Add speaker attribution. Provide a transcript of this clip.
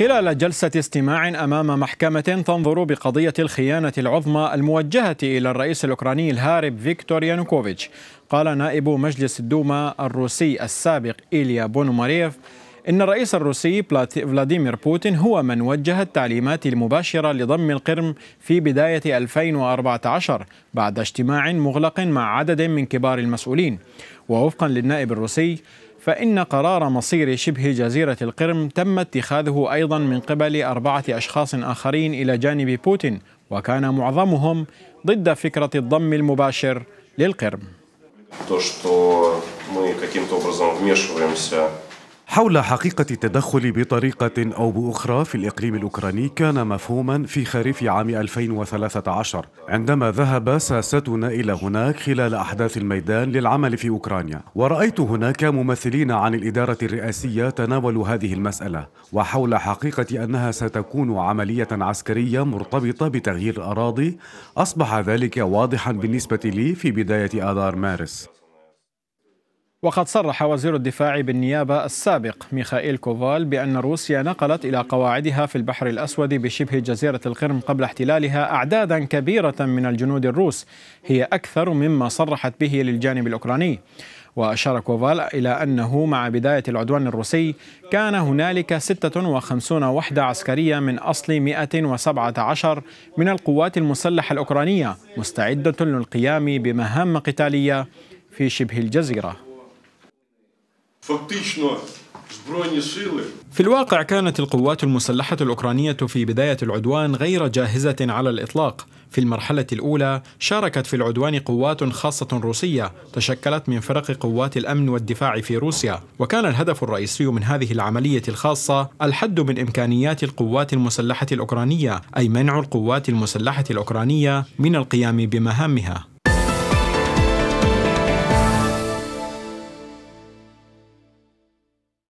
Speaker 1: خلال جلسة استماع أمام محكمة تنظر بقضية الخيانة العظمى الموجهة إلى الرئيس الأوكراني الهارب فيكتور يانوكوفيتش قال نائب مجلس الدوما الروسي السابق إيليا بونوماريف إن الرئيس الروسي فلاديمير بوتين هو من وجه التعليمات المباشرة لضم القرم في بداية 2014 بعد اجتماع مغلق مع عدد من كبار المسؤولين ووفقا للنائب الروسي فإن قرار مصير شبه جزيرة القرم تم اتخاذه أيضا من قبل أربعة أشخاص آخرين إلى جانب بوتين وكان معظمهم ضد فكرة الضم المباشر للقرم.
Speaker 2: حول حقيقة التدخل بطريقة أو بأخرى في الإقليم الأوكراني كان مفهوما في خريف عام 2013 عندما ذهب ساستنا إلى هناك خلال أحداث الميدان للعمل في أوكرانيا ورأيت هناك ممثلين عن الإدارة الرئاسية تناولوا هذه المسألة وحول حقيقة أنها ستكون عملية عسكرية مرتبطة بتغيير الأراضي أصبح ذلك واضحا بالنسبة لي في بداية آذار مارس
Speaker 1: وقد صرح وزير الدفاع بالنيابة السابق ميخائيل كوفال بأن روسيا نقلت إلى قواعدها في البحر الأسود بشبه جزيرة القرم قبل احتلالها أعدادا كبيرة من الجنود الروس هي أكثر مما صرحت به للجانب الأوكراني وأشار كوفال إلى أنه مع بداية العدوان الروسي كان هنالك 56 وحدة عسكرية من أصل 117 من القوات المسلحة الأوكرانية مستعدة للقيام بمهام قتالية في شبه الجزيره في الواقع كانت القوات المسلحة الأوكرانية في بداية العدوان غير جاهزة على الإطلاق في المرحلة الأولى شاركت في العدوان قوات خاصة روسية تشكلت من فرق قوات الأمن والدفاع في روسيا وكان الهدف الرئيسي من هذه العملية الخاصة الحد من إمكانيات القوات المسلحة الأوكرانية أي منع القوات المسلحة الأوكرانية من القيام بمهامها